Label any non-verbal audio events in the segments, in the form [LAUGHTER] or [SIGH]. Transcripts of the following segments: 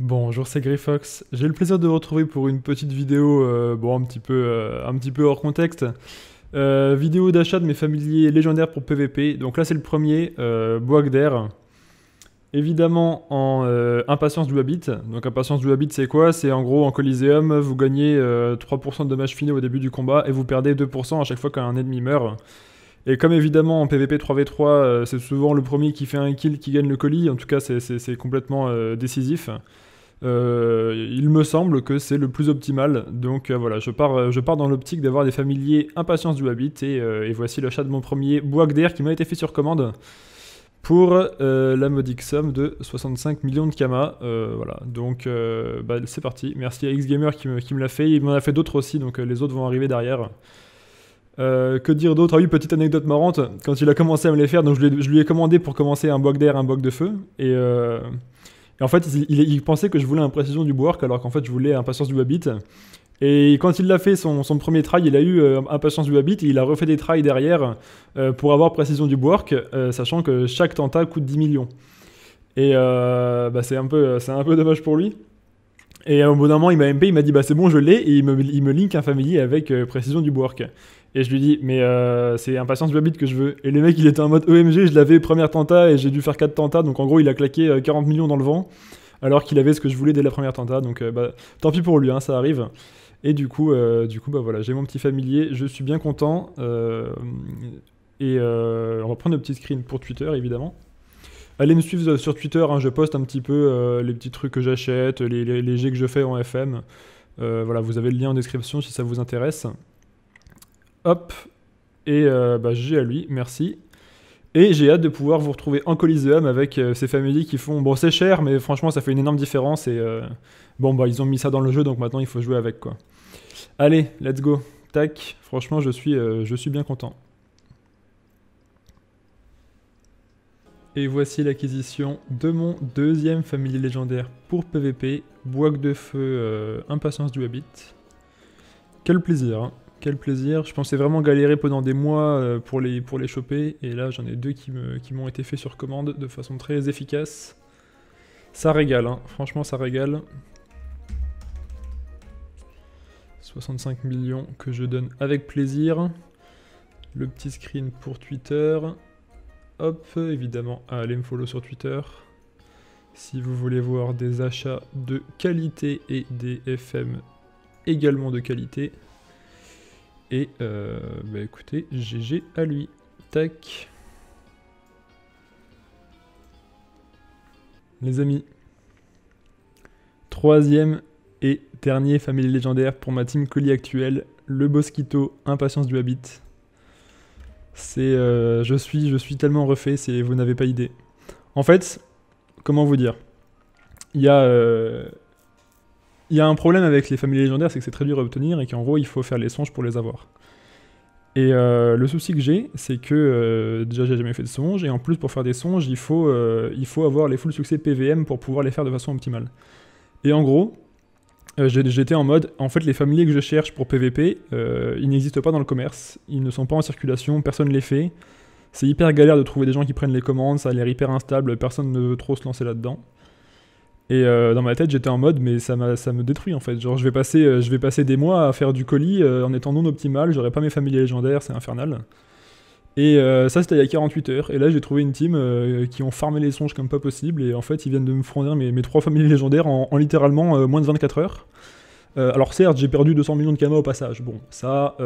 Bonjour, c'est Griffox. J'ai le plaisir de vous retrouver pour une petite vidéo, euh, bon, un petit peu, euh, un petit peu hors contexte. Euh, vidéo d'achat de mes familiers légendaires pour PVP. Donc là, c'est le premier, d'air Évidemment, en impatience du Habit. Donc, impatience du Habit, c'est quoi C'est en gros, en Coliseum, vous gagnez 3% de dommages finaux au début du combat et vous perdez 2% à chaque fois qu'un ennemi meurt. Et comme évidemment en PvP 3v3, euh, c'est souvent le premier qui fait un kill qui gagne le colis, en tout cas c'est complètement euh, décisif, euh, il me semble que c'est le plus optimal. Donc voilà, je pars, je pars dans l'optique d'avoir des familiers impatience du Habit, et, voici l'achat de mon premier bois d'air qui m'a été fait sur commande pour la modique somme de 65 millions de Kama. voilà, donc bah, c'est parti. Merci à Xgamer qui qui me l'a fait, il m'en a fait d'autres aussi, donc les autres vont arriver derrière. Euh, que dire d'autre Ah oui, petite anecdote marrante, quand il a commencé à me les faire, donc je lui ai, commandé pour commencer un bloc d'air, un bloc de feu, et, euh, en fait, il, pensait que je voulais un précision du Boark, alors qu'en fait, je voulais un patience du habit. Et quand il l'a fait, son, premier try, il a eu euh, impatience du habit. il a refait des tries derrière pour avoir précision du Boark, sachant que chaque tenta coûte 10 millions. Et bah, c'est un, peu, un peu dommage pour lui. Et au bout d'un moment, il m'a MP, il m'a dit bah c'est bon, je l'ai, et il me, il me link un familier avec euh, précision du work. Et je lui dis mais euh, c'est impatience habit que je veux. Et le mec, il était en mode EMG, je l'avais première tenta et j'ai dû faire 4 tentas, donc en gros, il a claqué 40 euh, millions dans le vent, alors qu'il avait ce que je voulais dès la première tenta. Donc bah, tant pis pour lui, hein, ça arrive. Et du coup, du coup bah voilà, j'ai mon petit familier, je suis bien content. et on va prendre le petit screen pour Twitter évidemment. Allez me suivre sur Twitter, hein, je poste un petit peu euh, les petits trucs que j'achète, les, les, jets que je fais en FM. Euh, voilà, vous avez le lien en description si ça vous intéresse. Hop, et euh, bah, j'ai à lui, merci. Et j'ai hâte de pouvoir vous retrouver en Coliseum avec ces familles qui font... Bon, c'est cher, mais franchement, ça fait une énorme différence. Et bon, bah, ils ont mis ça dans le jeu, donc maintenant, il faut jouer avec, quoi. Allez, let's go. Tac, franchement, je suis, je suis bien content. Et voici l'acquisition de mon deuxième Famille légendaire pour PVP, Boîte de Feu, euh, Impatience du Habit. Quel plaisir, hein. quel plaisir. Je pensais vraiment galérer pendant des mois euh, pour les, pour les choper, et là j'en ai deux qui m'ont été faits sur commande de façon très efficace. Ça régale, hein. franchement ça régale. 65 millions que je donne avec plaisir. Le petit screen pour Twitter. Hop, évidemment, allez me follow sur Twitter. Si vous voulez voir des achats de qualité et des FM également de qualité. Et euh, bah écoutez, GG à lui. Tac. Les amis. Troisième et dernier famille Légendaire pour ma team colis actuelle, le Bosquito, Impatience du Habit. C'est euh, je suis je suis tellement refait, c'est vous n'avez pas idée. En fait, comment vous dire Il y a euh, il y a un problème avec les familles légendaires, c'est que c'est très dur à obtenir et qu'en gros il faut faire les songes pour les avoir. Et euh, le souci que j'ai, c'est que déjà j'ai jamais fait de songes, et en plus pour faire des songes, il faut, il faut avoir les full succès PVM pour pouvoir les faire de façon optimale. Et en gros, euh, j'étais en mode, en fait, les familiers que je cherche pour PVP, euh, ils n'existent pas dans le commerce, ils ne sont pas en circulation, personne ne les fait. C'est hyper galère de trouver des gens qui prennent les commandes, ça a l'air hyper instable, personne ne veut trop se lancer là-dedans. Et euh, dans ma tête, j'étais en mode, mais ça, ça me détruit en fait. Genre, je vais passer, je vais passer des mois à faire du colis en étant non optimal, j'aurai pas mes familiers légendaires, c'est infernal. Et euh, ça, c'était il y a 48 heures. Et là, j'ai trouvé une team euh, qui ont farmé les songes comme pas possible. Et en fait, ils viennent de me frondir mes, mes trois familles légendaires en, littéralement euh, moins de 24 heures. alors, certes, j'ai perdu 200 millions de kamas au passage. Bon, ça,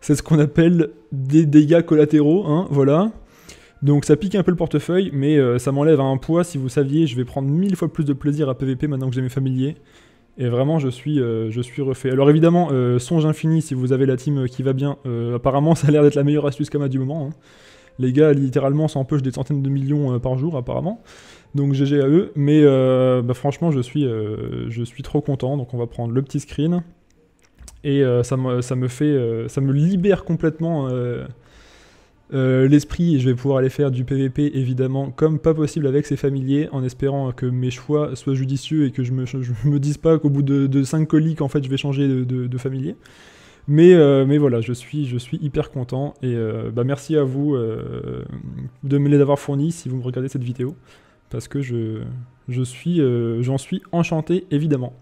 c'est ce qu'on appelle des dégâts collatéraux. Hein, voilà. Donc, ça pique un peu le portefeuille, mais ça m'enlève un poids. Si vous saviez, je vais prendre mille fois plus de plaisir à PvP maintenant que j'ai mes familiers. Et vraiment, je suis, euh, je suis refait. Alors évidemment, euh, Songe Infini, si vous avez la team euh, qui va bien, apparemment, [LAUGHS] ça a l'air d'être la meilleure astuce comme a du moment. Hein. Les gars, littéralement, s'empêchent des centaines de millions par jour, apparemment. Donc GG à eux. Mais bah, franchement, je suis, je suis trop content. Donc on va prendre le petit screen. Et ça, ça me fait... ça me libère complètement... Euh, l'esprit, je vais pouvoir aller faire du PVP évidemment comme pas possible avec ses familiers en espérant que mes choix soient judicieux et que je me, me dise pas qu'au bout de, de 5 colis fait je vais changer de, familier. Euh, mais, voilà, je suis, je suis hyper content et euh, bah, merci à vous de me les avoir fournis si vous me regardez cette vidéo parce que je, suis, j'en suis enchanté évidemment.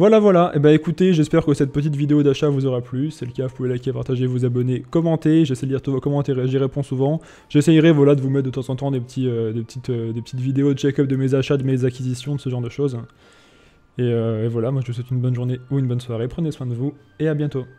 Voilà, voilà. Et eh bah ben, écoutez, j'espère que cette petite vidéo d'achat vous aura plu. Si c'est le cas, vous pouvez liker, partager, vous abonner, commenter. J'essaie de lire tous vos commentaires, j'y réponds souvent. J'essayerai voilà, de vous mettre de temps en temps des, euh, petites, euh, des petites vidéos de check-up de mes achats, de mes acquisitions, de ce genre de choses. Euh, et voilà, moi je vous souhaite une bonne journée ou une bonne soirée. Prenez soin de vous et à bientôt.